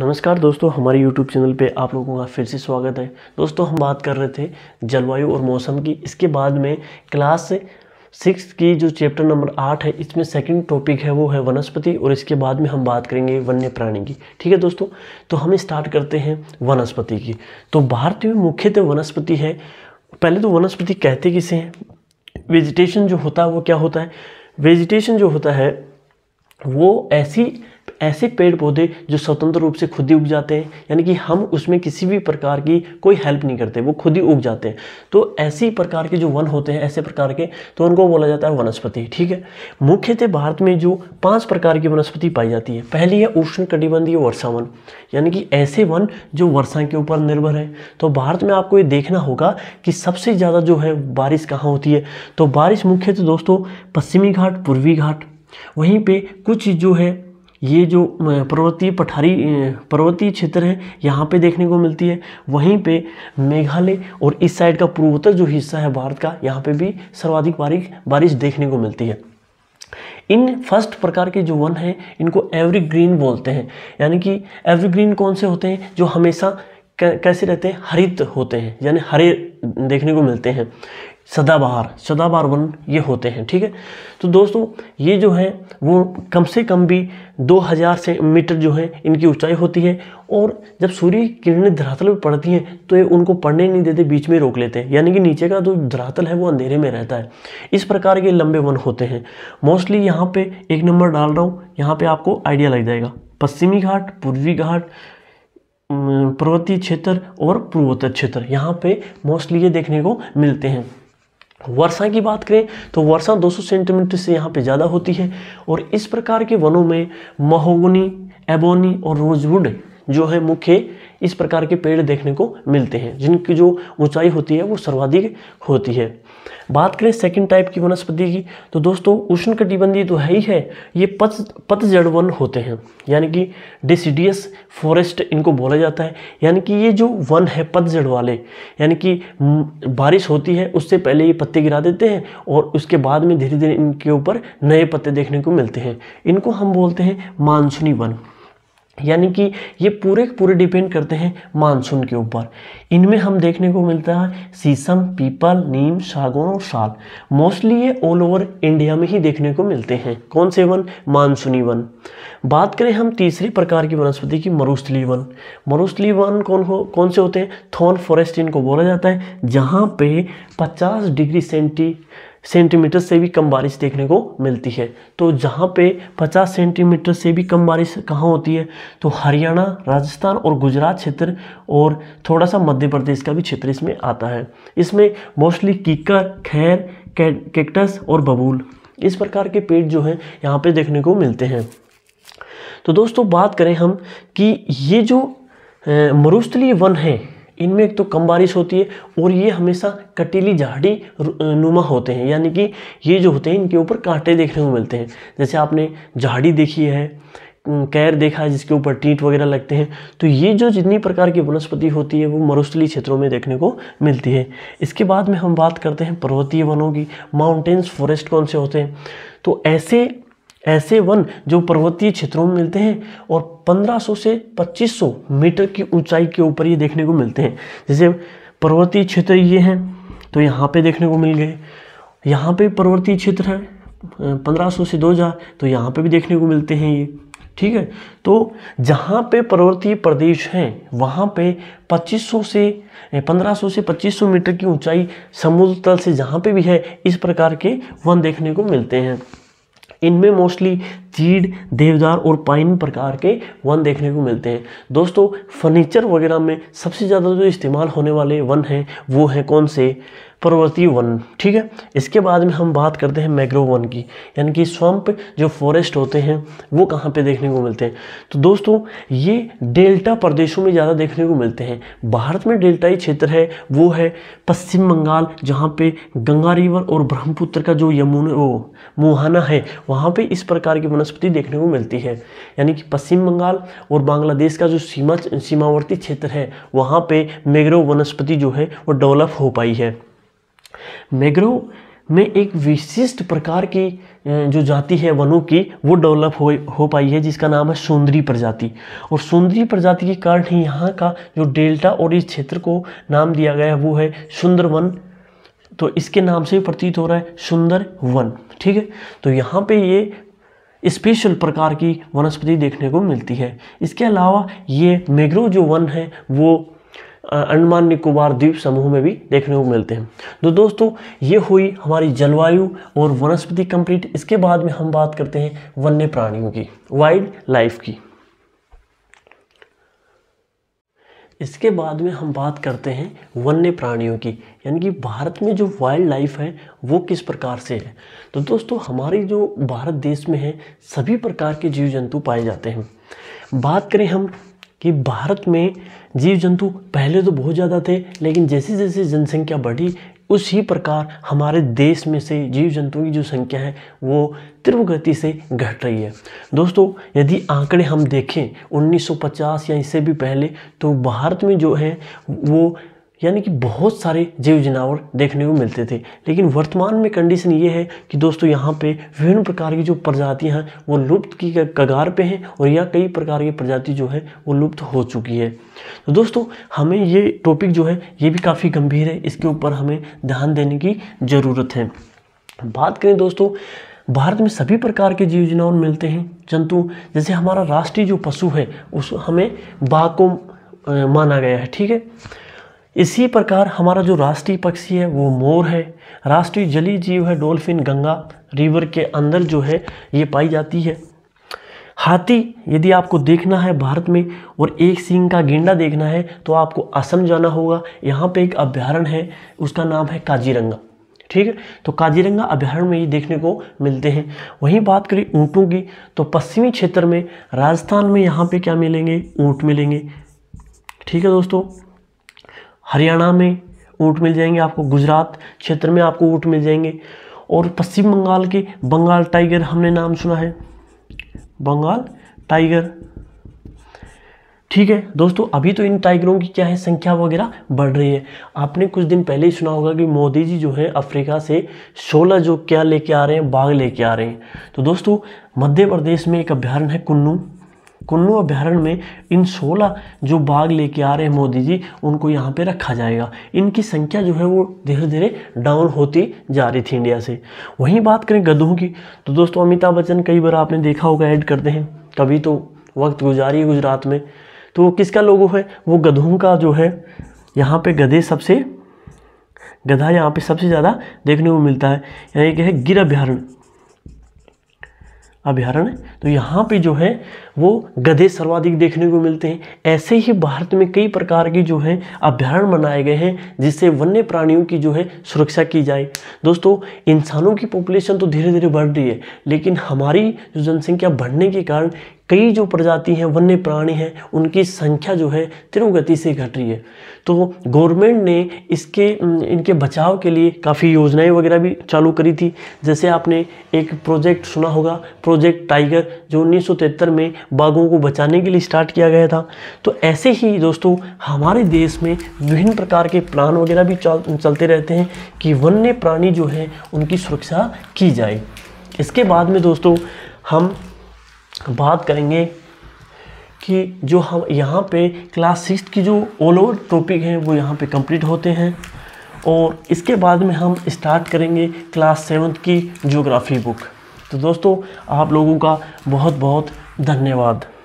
नमस्कार दोस्तों हमारे YouTube चैनल पे आप लोगों का फिर से स्वागत है दोस्तों हम बात कर रहे थे जलवायु और मौसम की इसके बाद में क्लास सिक्स की जो चैप्टर नंबर आठ है इसमें सेकंड टॉपिक है वो है वनस्पति और इसके बाद में हम बात करेंगे वन्य प्राणी की ठीक है दोस्तों तो हम स्टार्ट करते हैं वनस्पति की तो भारत में मुख्यतः वनस्पति है पहले तो वनस्पति कहते किसे हैं वेजिटेशन जो होता है वो क्या होता है वेजिटेशन जो होता है वो ऐसी ऐसे पेड़ पौधे जो स्वतंत्र रूप से खुद ही उग जाते हैं यानी कि हम उसमें किसी भी प्रकार की कोई हेल्प नहीं करते वो खुद ही उग जाते हैं तो ऐसी प्रकार के जो वन होते हैं ऐसे प्रकार के तो उनको बोला जाता है वनस्पति ठीक है मुख्यतः भारत में जो पाँच प्रकार की वनस्पति पाई जाती है पहली है उष्ण कटिबंधीय वर्षा वन यानी कि ऐसे वन जो वर्षा के ऊपर निर्भर है तो भारत में आपको ये देखना होगा कि सबसे ज़्यादा जो है बारिश कहाँ होती है तो बारिश मुख्यतः दोस्तों पश्चिमी घाट पूर्वी घाट वहीं पे कुछ जो है ये जो पर्वतीय पठारी पर्वतीय क्षेत्र है यहाँ पे देखने को मिलती है वहीं पे मेघालय और इस साइड का पूर्वोत्तर जो हिस्सा है भारत का यहाँ पे भी सर्वाधिक बारिश बारिश देखने को मिलती है इन फर्स्ट प्रकार के जो वन हैं इनको एवरीग्रीन बोलते हैं यानी कि एवरीग्रीन कौन से होते हैं जो हमेशा कैसे रहते हैं हरित होते हैं यानी हरे देखने को मिलते हैं सदाबहार सदाबहार वन ये होते हैं ठीक है तो दोस्तों ये जो है वो कम से कम भी 2000 से मीटर जो है इनकी ऊंचाई होती है और जब सूर्य किरणें धरातल पर पड़ती हैं तो ये उनको पड़ने नहीं देते बीच में रोक लेते हैं यानी कि नीचे का जो धरातल है वो अंधेरे में रहता है इस प्रकार के लंबे वन होते हैं मोस्टली यहाँ पर एक नंबर डाल रहा हूँ यहाँ पर आपको आइडिया लग जाएगा पश्चिमी घाट पूर्वी घाट पर्वतीय क्षेत्र और पूर्वोत्तर क्षेत्र यहाँ पे मोस्टली ये देखने को मिलते हैं वर्षा की बात करें तो वर्षा 200 सेंटीमीटर से यहाँ पे ज़्यादा होती है और इस प्रकार के वनों में महोगनी एबोनी और रोजवुड जो है मुख्य इस प्रकार के पेड़ देखने को मिलते हैं जिनकी जो ऊंचाई होती है वो सर्वाधिक होती है बात करें सेकंड टाइप की वनस्पति की तो दोस्तों उष्ण कटिबंधी तो है ही है ये पत पतझड़ वन होते हैं यानी कि डिसिडियस फॉरेस्ट इनको बोला जाता है यानी कि ये जो वन है पतझड़ वाले यानी कि बारिश होती है उससे पहले ये पत्ते गिरा देते हैं और उसके बाद में धीरे धीरे इनके ऊपर नए पत्ते देखने को मिलते हैं इनको हम बोलते हैं मानसूनी वन यानी कि ये पूरे पूरे डिपेंड करते हैं मानसून के ऊपर इनमें हम देखने को मिलता है शीशम पीपल नीम सागौन और साल मोस्टली ये ऑल ओवर इंडिया में ही देखने को मिलते हैं कौन से वन मानसूनी वन बात करें हम तीसरे प्रकार की वनस्पति की मरुस्थली वन मरुस्थली वन कौन हो कौन से होते हैं थॉर्न फॉरेस्ट इनको बोला जाता है जहाँ पे 50 डिग्री सेंटी सेंटीमीटर से भी कम बारिश देखने को मिलती है तो जहाँ पे 50 सेंटीमीटर से भी कम बारिश कहाँ होती है तो हरियाणा राजस्थान और गुजरात क्षेत्र और थोड़ा सा मध्य प्रदेश का भी क्षेत्र इसमें आता है इसमें मोस्टली कीकर खैर कैक्टस और बबूल इस प्रकार के पेड़ जो हैं यहाँ पे देखने को मिलते हैं तो दोस्तों बात करें हम कि ये जो मरुस्थलीय वन है इनमें एक तो कम बारिश होती है और ये हमेशा कटीली झाड़ी नुमा होते हैं यानी कि ये जो होते हैं इनके ऊपर कांटे देखने को मिलते हैं जैसे आपने झाड़ी देखी है कैर देखा है जिसके ऊपर टीट वगैरह लगते हैं तो ये जो जितनी प्रकार की वनस्पति होती है वो मरुस्थली क्षेत्रों में देखने को मिलती है इसके बाद में हम बात करते हैं पर्वतीय वनों की माउंटेन्स फॉरेस्ट कौन से होते हैं तो ऐसे ऐसे वन जो पर्वतीय क्षेत्रों में मिलते हैं और 1500 से 2500 मीटर की ऊंचाई के ऊपर ये देखने को मिलते हैं जैसे पर्वतीय क्षेत्र ये हैं तो यहाँ पे देखने को मिल गए यहाँ पे पर्वतीय क्षेत्र है 1500 से 2000 तो यहाँ पे भी देखने को मिलते हैं ये ठीक है तो जहाँ पे पर्वतीय प्रदेश हैं वहाँ पे 2500 से 1500 से 2500 मीटर की ऊंचाई समुद्र तल से जहाँ पे भी है इस प्रकार के वन देखने को मिलते हैं इनमें मोस्टली चीड़ देवदार और पाइन प्रकार के वन देखने को मिलते हैं दोस्तों फर्नीचर वगैरह में सबसे ज़्यादा जो इस्तेमाल होने वाले वन हैं वो हैं कौन से पर्वतीय वन ठीक है इसके बाद में हम बात करते हैं मैग्रोव वन की यानी कि स्वम्प जो फॉरेस्ट होते हैं वो कहाँ पे देखने को मिलते हैं तो दोस्तों ये डेल्टा प्रदेशों में ज़्यादा देखने को मिलते हैं भारत में डेल्टाई क्षेत्र है वो है पश्चिम बंगाल जहाँ पे गंगा रिवर और ब्रह्मपुत्र का जो यमुना वो मुहाना है वहाँ पर इस प्रकार के वन वनस्पति देखने को मिलती है यानी कि पश्चिम बंगाल और बांग्लादेश का जो सीमा सीमावर्ती क्षेत्र है वहाँ पे मैग्रो वनस्पति जो है वो डेवलप हो पाई है मैग्रोव में एक विशिष्ट प्रकार की जो जाति है वनों की वो डेवलप हो हो पाई है जिसका नाम है सुंदरी प्रजाति और सुंदरी प्रजाति के कारण ही यहाँ का जो डेल्टा और इस क्षेत्र को नाम दिया गया है वो है सुंदर वन तो इसके नाम से प्रतीत हो रहा है सुंदर वन ठीक है तो यहाँ पे ये स्पेशल प्रकार की वनस्पति देखने को मिलती है इसके अलावा ये मेग्रो जो वन है वो अंडमान निकोबार द्वीप समूह में भी देखने को मिलते हैं तो दोस्तों ये हुई हमारी जलवायु और वनस्पति कंप्लीट इसके बाद में हम बात करते हैं वन्य प्राणियों की वाइल्ड लाइफ की इसके बाद में हम बात करते हैं वन्य प्राणियों की यानी कि भारत में जो वाइल्ड लाइफ है वो किस प्रकार से है तो दोस्तों हमारे जो भारत देश में है सभी प्रकार के जीव जंतु पाए जाते हैं बात करें हम कि भारत में जीव जंतु पहले तो बहुत ज़्यादा थे लेकिन जैसे जैसे जनसंख्या बढ़ी उसी प्रकार हमारे देश में से जीव जंतुओं की जो संख्या है वो तीव्र गति से घट रही है दोस्तों यदि आंकड़े हम देखें 1950 या इससे भी पहले तो भारत में जो है वो यानी कि बहुत सारे जीव जनावर देखने को मिलते थे लेकिन वर्तमान में कंडीशन ये है कि दोस्तों यहाँ पे विभिन्न प्रकार की जो प्रजातियाँ हैं वो लुप्त की कगार पे हैं और या कई प्रकार की प्रजाति जो है वो लुप्त हो चुकी है तो दोस्तों हमें ये टॉपिक जो है ये भी काफ़ी गंभीर है इसके ऊपर हमें ध्यान देने की ज़रूरत है बात करें दोस्तों भारत में सभी प्रकार के जीव जनावर मिलते हैं जंतु जैसे हमारा राष्ट्रीय जो पशु है उस हमें बाघ को माना गया है ठीक है इसी प्रकार हमारा जो राष्ट्रीय पक्षी है वो मोर है राष्ट्रीय जली जीव है डॉल्फिन गंगा रिवर के अंदर जो है ये पाई जाती है हाथी यदि आपको देखना है भारत में और एक सिंह का गेंडा देखना है तो आपको असम जाना होगा यहाँ पे एक अभ्यारण है उसका नाम है काजीरंगा ठीक है तो काजीरंगा अभ्यारण्य में ये देखने को मिलते हैं वहीं बात करें ऊँटों की तो पश्चिमी क्षेत्र में राजस्थान में यहाँ पर क्या मिलेंगे ऊँट मिलेंगे ठीक है दोस्तों हरियाणा में ऊँट मिल जाएंगे आपको गुजरात क्षेत्र में आपको ऊँट मिल जाएंगे और पश्चिम बंगाल के बंगाल टाइगर हमने नाम सुना है बंगाल टाइगर ठीक है दोस्तों अभी तो इन टाइगरों की क्या है संख्या वगैरह बढ़ रही है आपने कुछ दिन पहले ही सुना होगा कि मोदी जी जो है अफ्रीका से 16 जो क्या लेके आ रहे हैं बाघ लेके आ रहे हैं तो दोस्तों मध्य प्रदेश में एक अभ्यारण्य है कुन्नू कुल्लू अभ्यारण्य में इन 16 जो बाघ लेके आ रहे हैं मोदी जी उनको यहाँ पे रखा जाएगा इनकी संख्या जो है वो धीरे धीरे डाउन होती जा रही थी इंडिया से वहीं बात करें गधों की तो दोस्तों अमिताभ बच्चन कई बार आपने देखा होगा ऐड करते हैं कभी तो वक्त गुजारी गुजरात में तो किसका लोगो है वो गधों का जो है यहाँ पर गधे सबसे गधा यहाँ पे सबसे ज़्यादा देखने को मिलता है यानी कि है गिर अभ्यारण्य अभ्यारण्य तो यहाँ पे जो है वो गधे सर्वाधिक देखने को मिलते हैं ऐसे ही भारत में कई प्रकार की जो है अभ्यारण्य बनाए गए हैं जिससे वन्य प्राणियों की जो है सुरक्षा की जाए दोस्तों इंसानों की पॉपुलेशन तो धीरे धीरे बढ़ रही है लेकिन हमारी जो जनसंख्या बढ़ने के कारण कई जो प्रजाति हैं वन्य प्राणी हैं उनकी संख्या जो है तिरुगति गति से घट रही है तो गवर्नमेंट ने इसके इनके बचाव के लिए काफ़ी योजनाएं वगैरह भी चालू करी थी जैसे आपने एक प्रोजेक्ट सुना होगा प्रोजेक्ट टाइगर जो उन्नीस में बाघों को बचाने के लिए स्टार्ट किया गया था तो ऐसे ही दोस्तों हमारे देश में विभिन्न प्रकार के प्लान वगैरह भी चल, चलते रहते हैं कि वन्य प्राणी जो है उनकी सुरक्षा की जाए इसके बाद में दोस्तों हम बात करेंगे कि जो हम यहाँ पे क्लास सिक्स की जो ऑल ओवर टॉपिक हैं वो यहाँ पे कंप्लीट होते हैं और इसके बाद में हम स्टार्ट करेंगे क्लास सेवन्थ की जोग्राफ़ी बुक तो दोस्तों आप लोगों का बहुत बहुत धन्यवाद